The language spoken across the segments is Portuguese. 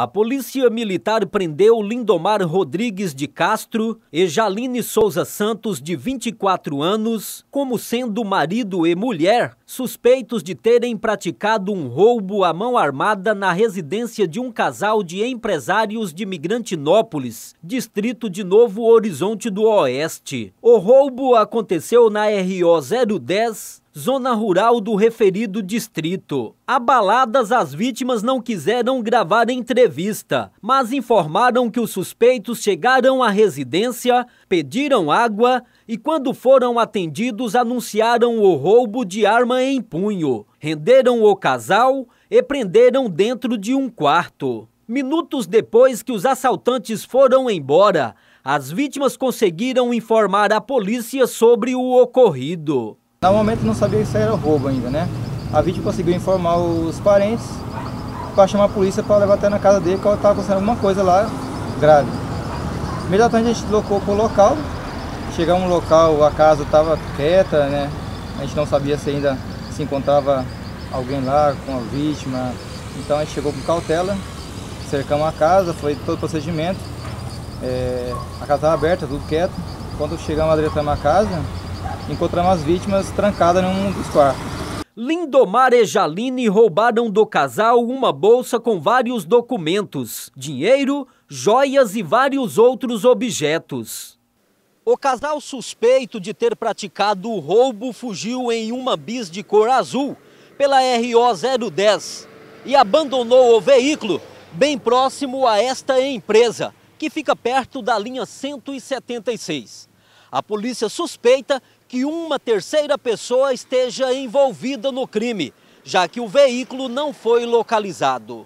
A Polícia Militar prendeu Lindomar Rodrigues de Castro e Jaline Souza Santos, de 24 anos, como sendo marido e mulher suspeitos de terem praticado um roubo à mão armada na residência de um casal de empresários de Migrantinópolis, distrito de Novo Horizonte do Oeste. O roubo aconteceu na RO 010, zona rural do referido distrito. Abaladas, as vítimas não quiseram gravar entrevista, mas informaram que os suspeitos chegaram à residência, pediram água e, quando foram atendidos, anunciaram o roubo de arma em punho, renderam o casal e prenderam dentro de um quarto. Minutos depois que os assaltantes foram embora, as vítimas conseguiram informar a polícia sobre o ocorrido. No momento não sabia se era roubo ainda, né? A vítima conseguiu informar os parentes para chamar a polícia para levar até na casa dele que estava acontecendo alguma coisa lá grave. Imediatamente a gente deslocou para o local. Chegamos no local, a casa estava quieta, né? a gente não sabia se ainda se encontrava alguém lá com a vítima. Então a gente chegou com cautela, cercamos a casa, foi todo o procedimento. É, a casa estava aberta, tudo quieto. Quando chegamos a na casa, encontramos as vítimas trancadas num dos quartos. Lindomar e Jaline roubaram do casal uma bolsa com vários documentos, dinheiro, joias e vários outros objetos. O casal suspeito de ter praticado roubo fugiu em uma bis de cor azul pela RO 010 e abandonou o veículo bem próximo a esta empresa, que fica perto da linha 176. A polícia suspeita que uma terceira pessoa esteja envolvida no crime, já que o veículo não foi localizado.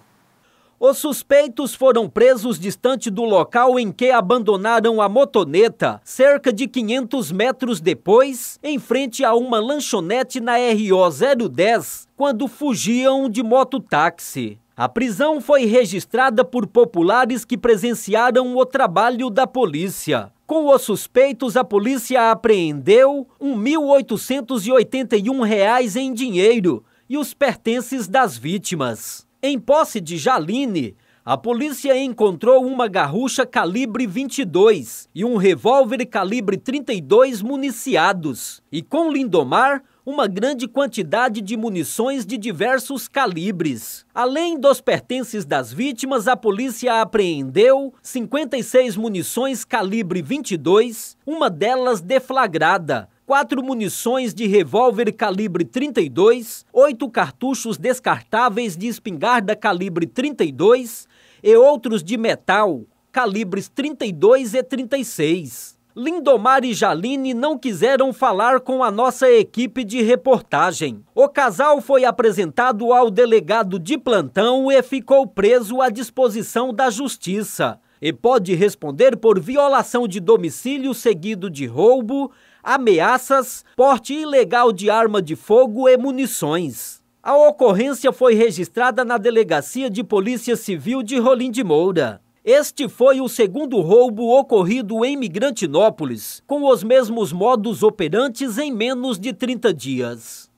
Os suspeitos foram presos distante do local em que abandonaram a motoneta, cerca de 500 metros depois, em frente a uma lanchonete na RO 010, quando fugiam de mototáxi. A prisão foi registrada por populares que presenciaram o trabalho da polícia. Com os suspeitos, a polícia apreendeu R$ 1.881 em dinheiro e os pertences das vítimas. Em posse de Jaline, a polícia encontrou uma garrucha calibre 22 e um revólver calibre 32 municiados. E com Lindomar, uma grande quantidade de munições de diversos calibres. Além dos pertences das vítimas, a polícia apreendeu 56 munições calibre 22, uma delas deflagrada, quatro munições de revólver calibre 32, oito cartuchos descartáveis de espingarda calibre 32 e outros de metal, calibres 32 e 36. Lindomar e Jaline não quiseram falar com a nossa equipe de reportagem. O casal foi apresentado ao delegado de plantão e ficou preso à disposição da justiça e pode responder por violação de domicílio seguido de roubo, ameaças, porte ilegal de arma de fogo e munições. A ocorrência foi registrada na Delegacia de Polícia Civil de Rolim de Moura. Este foi o segundo roubo ocorrido em Migrantinópolis, com os mesmos modos operantes em menos de 30 dias.